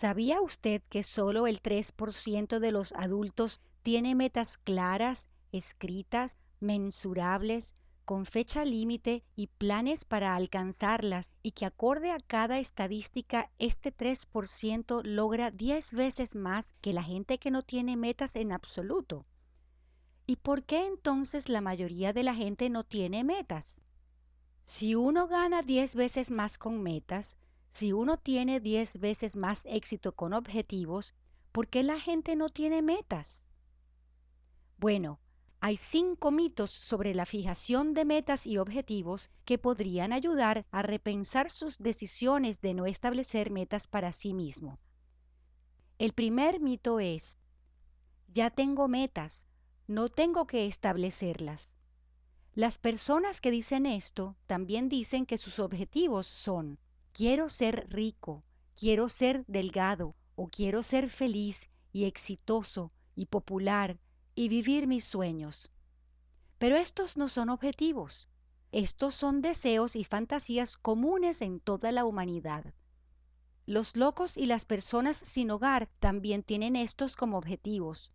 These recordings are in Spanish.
¿Sabía usted que solo el 3% de los adultos tiene metas claras, escritas, mensurables, con fecha límite y planes para alcanzarlas y que acorde a cada estadística este 3% logra 10 veces más que la gente que no tiene metas en absoluto. ¿Y por qué entonces la mayoría de la gente no tiene metas? Si uno gana 10 veces más con metas, si uno tiene 10 veces más éxito con objetivos, ¿por qué la gente no tiene metas? Bueno, hay cinco mitos sobre la fijación de metas y objetivos que podrían ayudar a repensar sus decisiones de no establecer metas para sí mismo. El primer mito es, ya tengo metas, no tengo que establecerlas. Las personas que dicen esto también dicen que sus objetivos son quiero ser rico, quiero ser delgado o quiero ser feliz y exitoso y popular y vivir mis sueños. Pero estos no son objetivos, estos son deseos y fantasías comunes en toda la humanidad. Los locos y las personas sin hogar también tienen estos como objetivos.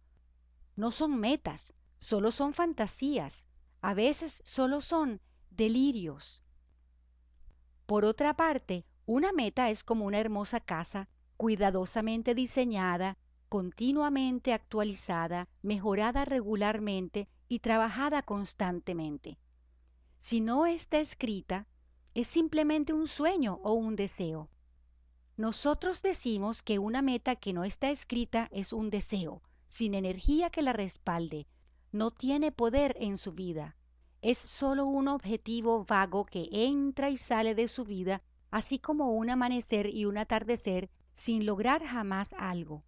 No son metas, solo son fantasías, a veces solo son delirios. Por otra parte, una meta es como una hermosa casa cuidadosamente diseñada, continuamente actualizada, mejorada regularmente y trabajada constantemente. Si no está escrita, es simplemente un sueño o un deseo. Nosotros decimos que una meta que no está escrita es un deseo, sin energía que la respalde, no tiene poder en su vida. Es solo un objetivo vago que entra y sale de su vida así como un amanecer y un atardecer sin lograr jamás algo.